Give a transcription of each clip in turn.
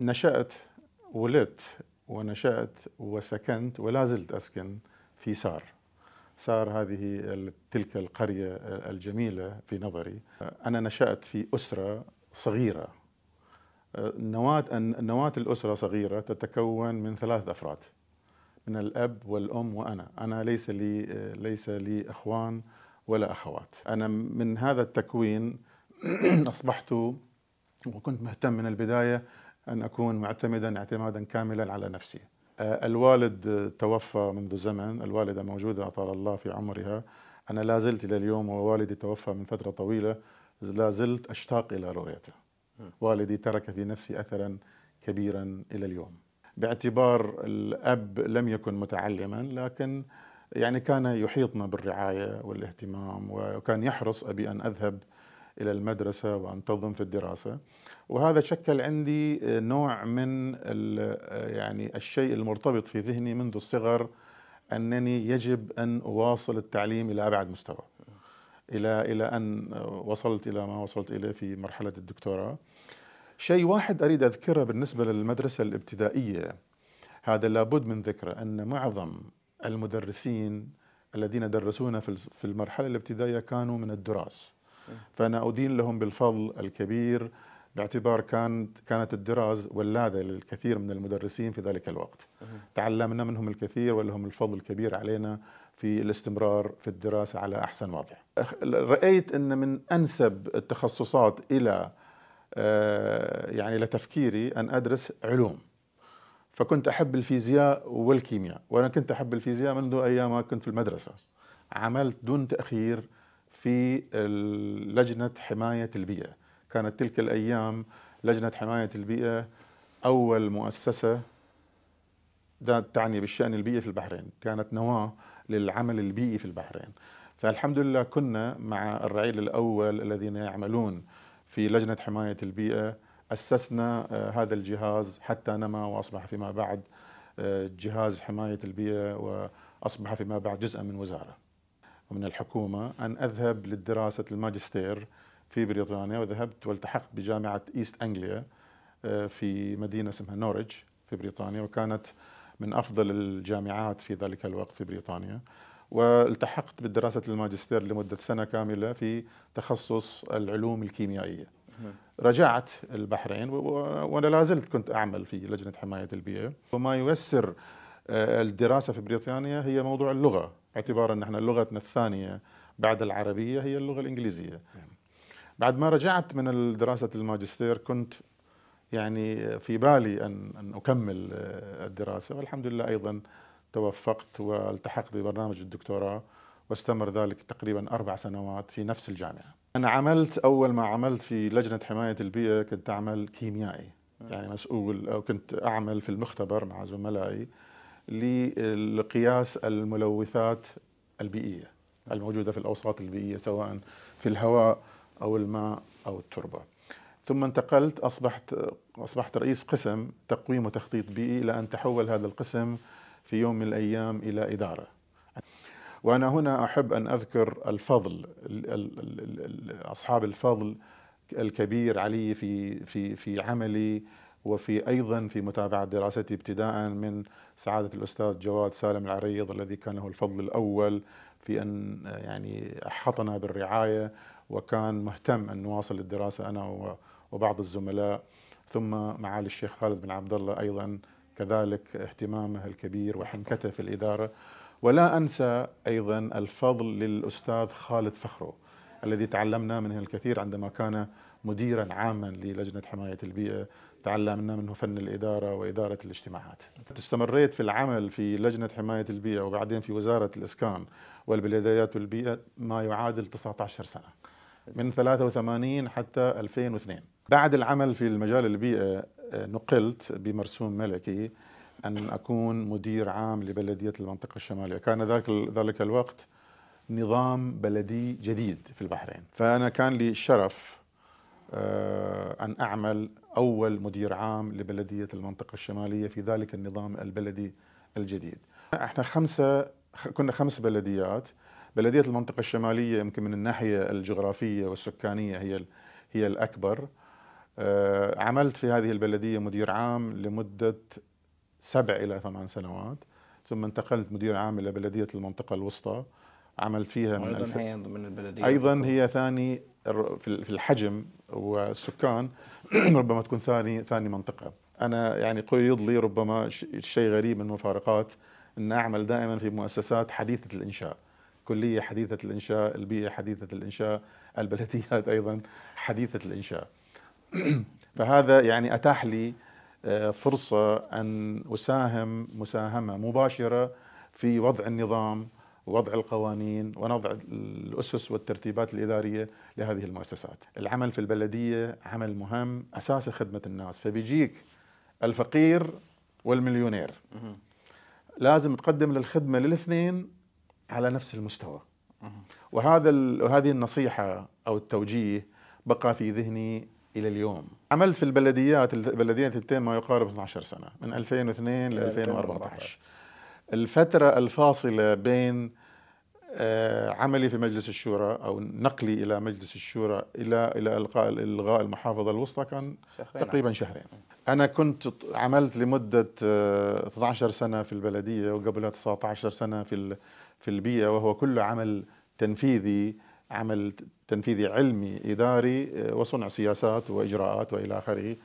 نشأت ولدت ونشأت وسكنت ولا زلت أسكن في سار سار هذه تلك القرية الجميلة في نظري أنا نشأت في أسرة صغيرة نواة نواة الأسرة صغيرة تتكون من ثلاث أفراد من الأب والأم وأنا أنا ليس لي ليس لي إخوان ولا أخوات أنا من هذا التكوين أصبحت وكنت مهتم من البداية أن أكون معتمدا اعتمادا كاملا على نفسي الوالد توفى منذ زمن الوالدة موجودة أطال الله في عمرها أنا لا زلت إلى اليوم ووالدي توفى من فترة طويلة لا زلت أشتاق إلى رؤيته والدي ترك في نفسي أثرا كبيرا إلى اليوم باعتبار الأب لم يكن متعلما لكن يعني كان يحيطنا بالرعاية والاهتمام وكان يحرص أبي أن أذهب الى المدرسه وانتظم في الدراسه وهذا شكل عندي نوع من يعني الشيء المرتبط في ذهني منذ الصغر انني يجب ان اواصل التعليم الى ابعد مستوى الى الى ان وصلت الى ما وصلت اليه في مرحله الدكتوراه شيء واحد اريد اذكره بالنسبه للمدرسه الابتدائيه هذا لابد من ذكره ان معظم المدرسين الذين درسونا في المرحله الابتدائيه كانوا من الدراس فأنا أدين لهم بالفضل الكبير باعتبار كانت كانت الدراز ولادة للكثير من المدرسين في ذلك الوقت تعلمنا منهم الكثير ولهم الفضل الكبير علينا في الاستمرار في الدراسة على أحسن وضع رأيت أن من أنسب التخصصات إلى آه، يعني لتفكيري أن أدرس علوم فكنت أحب الفيزياء والكيمياء وأنا كنت أحب الفيزياء منذ أيام ما كنت في المدرسة عملت دون تأخير في لجنة حماية البيئة كانت تلك الأيام لجنة حماية البيئة أول مؤسسة تعني بالشأن البيئي في البحرين كانت نواة للعمل البيئي في البحرين فالحمد لله كنا مع الرعيل الأول الذين يعملون في لجنة حماية البيئة أسسنا آه، هذا الجهاز حتى نما وأصبح فيما بعد آه، جهاز حماية البيئة وأصبح فيما بعد جزءا من وزارة ومن الحكومة أن أذهب للدراسة الماجستير في بريطانيا وذهبت والتحقت بجامعة إيست أنجليا آه، في مدينة اسمها نوريج في بريطانيا وكانت من أفضل الجامعات في ذلك الوقت في بريطانيا والتحقت بدراسة الماجستير لمدة سنة كاملة في تخصص العلوم الكيميائية رجعت البحرين وأنا لازلت كنت أعمل في لجنة حماية البيئة وما يوسر آه، الدراسة في بريطانيا هي موضوع اللغة باعتبار أن احنا لغتنا الثانية بعد العربية هي اللغة الإنجليزية بعد ما رجعت من دراسة الماجستير كنت يعني في بالي أن, أن أكمل آه، الدراسة والحمد لله أيضا توفقت والتحقت ببرنامج الدكتوراه واستمر ذلك تقريبا أربع سنوات في نفس الجامعة أنا عملت أول ما عملت في لجنة حماية البيئة كنت أعمل كيميائي يعني مسؤول أو كنت أعمل في المختبر مع زملائي لقياس الملوثات البيئية الموجودة في الأوساط البيئية سواء في الهواء أو الماء أو التربة ثم انتقلت أصبحت, أصبحت رئيس قسم تقويم وتخطيط بيئي إلى أن تحول هذا القسم في يوم من الأيام إلى إدارة وأنا هنا أحب أن أذكر الفضل أصحاب الفضل الكبير علي في, في, في عملي وفي أيضا في متابعة دراستي ابتداء من سعادة الأستاذ جواد سالم العريض الذي كان له الفضل الأول في أن يعني أحطنا بالرعاية وكان مهتم أن نواصل الدراسة أنا وبعض الزملاء ثم معالي الشيخ خالد بن عبد الله أيضا كذلك اهتمامه الكبير وحنكته في الإدارة ولا أنسى أيضا الفضل للأستاذ خالد فخرو الذي تعلمنا منه الكثير عندما كان مديرا عاما للجنة حماية البيئة تعلمنا منه فن الإدارة وإدارة الاجتماعات استمريت في العمل في لجنة حماية البيئة وبعدين في وزارة الإسكان والبلديات والبيئة ما يعادل 19 سنة من 83 حتى 2002 بعد العمل في المجال البيئة آه، نقلت بمرسوم ملكي أن أكون مدير عام لبلدية المنطقة الشمالية كان ذاك ذلك الوقت نظام بلدي جديد في البحرين فأنا كان لي الشرف آه، أن أعمل أول مدير عام لبلدية المنطقة الشمالية في ذلك النظام البلدي الجديد احنا خمسة كنا خمس بلديات بلدية المنطقة الشمالية يمكن من الناحية الجغرافية والسكانية هي هي الأكبر آه، عملت في هذه البلدية مدير عام لمدة سبع إلى ثمان سنوات ثم انتقلت مدير عام إلى بلدية المنطقة الوسطى عملت فيها من أيضا الف... هي من البلدية أيضا بكم. هي ثاني في الحجم والسكان ربما تكون ثاني ثاني منطقة أنا يعني قيض لي ربما شيء غريب من المفارقات أن أعمل دائما في مؤسسات حديثة الإنشاء كلية حديثة الإنشاء البيئة حديثة الإنشاء البلديات أيضا حديثة الإنشاء فهذا يعني أتاح لي آه، فرصة أن أساهم مساهمة مباشرة في وضع النظام ووضع القوانين ونضع الأسس والترتيبات الإدارية لهذه المؤسسات العمل في البلدية عمل مهم أساس خدمة الناس فبيجيك الفقير والمليونير لازم تقدم للخدمة للاثنين على نفس المستوى وهذا وهذه النصيحة أو التوجيه بقى في ذهني إلى اليوم عملت في البلديات البلديتين ما يقارب 12 سنة من 2002 ل 2014 الفترة الفاصلة بين آه، عملي في مجلس الشورى او نقلي الى مجلس الشورى الى الى الغاء الغاء المحافظه الوسطى كان شهرين تقريبا شهرين انا كنت عملت لمده 12 آه، سنه في البلديه وقبلها 19 سنه في في البيئه وهو كله عمل تنفيذي عمل تنفيذي علمي اداري آه، وصنع سياسات واجراءات والى اخره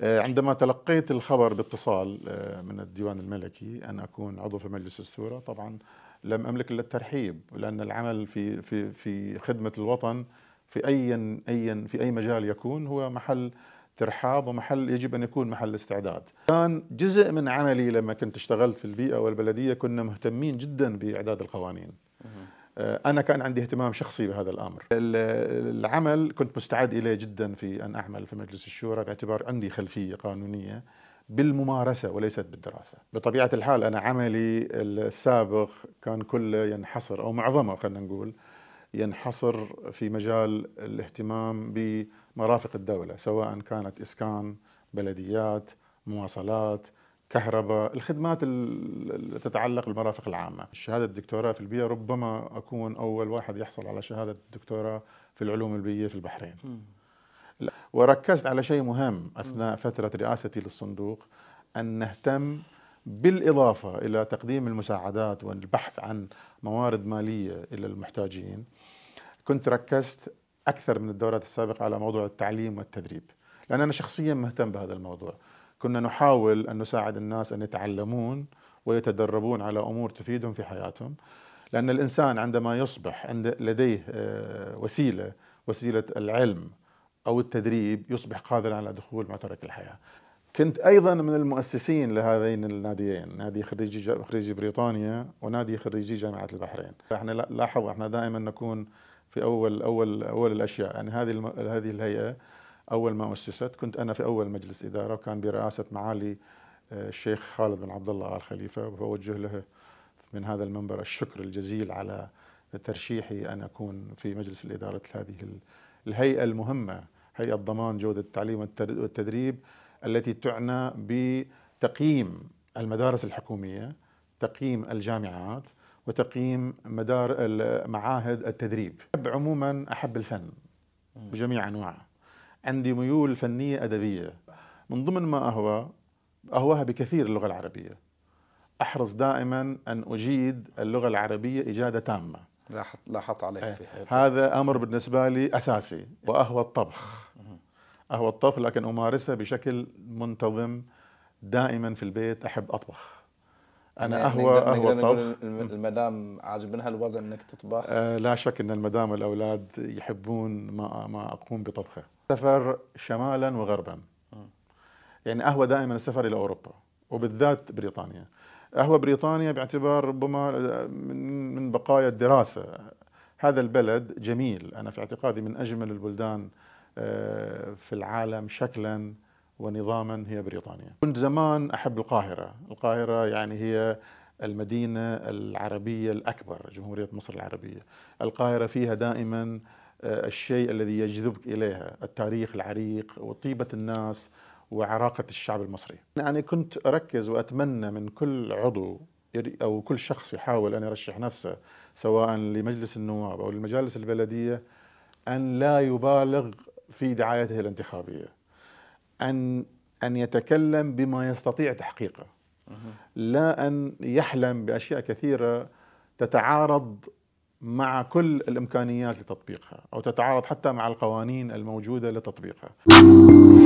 آه، عندما تلقيت الخبر باتصال آه، من الديوان الملكي ان اكون عضو في مجلس السورة طبعا لم املك الا الترحيب لان العمل في في في خدمه الوطن في اي اي في اي مجال يكون هو محل ترحاب ومحل يجب ان يكون محل استعداد. كان جزء من عملي لما كنت اشتغلت في البيئه والبلديه كنا مهتمين جدا باعداد القوانين. آه، أنا كان عندي اهتمام شخصي بهذا الأمر العمل كنت مستعد إليه جدا في أن أعمل في مجلس الشورى باعتبار عندي خلفية قانونية بالممارسة وليست بالدراسة بطبيعة الحال أنا عملي السابق كان كله ينحصر أو معظمه خلينا نقول ينحصر في مجال الاهتمام بمرافق الدولة سواء كانت إسكان بلديات مواصلات كهرباء الخدمات اللي تتعلق بالمرافق العامة شهادة الدكتوراه في البيئة ربما أكون أول واحد يحصل على شهادة الدكتوراه في العلوم البيئية في البحرين م. وركزت على شيء مهم أثناء م. فترة رئاستي للصندوق أن نهتم بالإضافة إلى تقديم المساعدات والبحث عن موارد مالية إلى المحتاجين كنت ركزت أكثر من الدورات السابقة على موضوع التعليم والتدريب لأن أنا شخصيا مهتم بهذا الموضوع كنا نحاول أن نساعد الناس أن يتعلمون ويتدربون على أمور تفيدهم في حياتهم لأن الإنسان عندما يصبح عند لديه آه، وسيلة وسيلة العلم أو التدريب يصبح قادرا على دخول معترك الحياة كنت ايضا من المؤسسين لهذين الناديين نادي خريجي خريجي بريطانيا ونادي خريجي جامعه البحرين فإحنا لاحظوا احنا دائما نكون في اول اول اول الاشياء يعني هذه هذه الهيئه اول ما اسست كنت انا في اول مجلس اداره وكان برئاسه معالي آه، الشيخ خالد بن عبد الله ال خليفه وبوجه له من هذا المنبر الشكر الجزيل على ترشيحي ان اكون في مجلس الاداره هذه الهيئه المهمه هيئه ضمان جوده التعليم والتدريب التي تعنى بتقييم المدارس الحكوميه تقييم الجامعات وتقييم مدار معاهد التدريب احب عموما احب الفن بجميع انواعه عندي ميول فنية أدبية من ضمن ما أهوى أهواها بكثير اللغة العربية أحرص دائما أن أجيد اللغة العربية إجادة تامة لاحظت لاحظت عليك إيه. فيها هذا أمر بالنسبة لي أساسي وأهوى الطبخ أهوى الطبخ لكن أمارسه بشكل منتظم دائما في البيت أحب أطبخ انا يعني اهوى اهوى الطبخ المدام عاجبنها الوضع انك تطبخ آه لا شك ان المدام والاولاد يحبون ما ما اقوم بطبخه سفر شمالا وغربا يعني أهوى دائما السفر إلى أوروبا وبالذات بريطانيا أهوى بريطانيا باعتبار ربما من بقايا الدراسة هذا البلد جميل أنا في اعتقادي من أجمل البلدان آه، في العالم شكلا ونظاما هي بريطانيا كنت زمان أحب القاهرة القاهرة يعني هي المدينة العربية الأكبر جمهورية مصر العربية القاهرة فيها دائما آه، الشيء الذي يجذبك إليها التاريخ العريق وطيبة الناس وعراقة الشعب المصري أنا يعني كنت أركز وأتمنى من كل عضو أو كل شخص يحاول أن يرشح نفسه سواء لمجلس النواب أو للمجالس البلدية أن لا يبالغ في دعايته الانتخابية أن أن يتكلم بما يستطيع تحقيقه لا أن يحلم بأشياء كثيرة تتعارض مع كل الامكانيات لتطبيقها او تتعارض حتى مع القوانين الموجوده لتطبيقها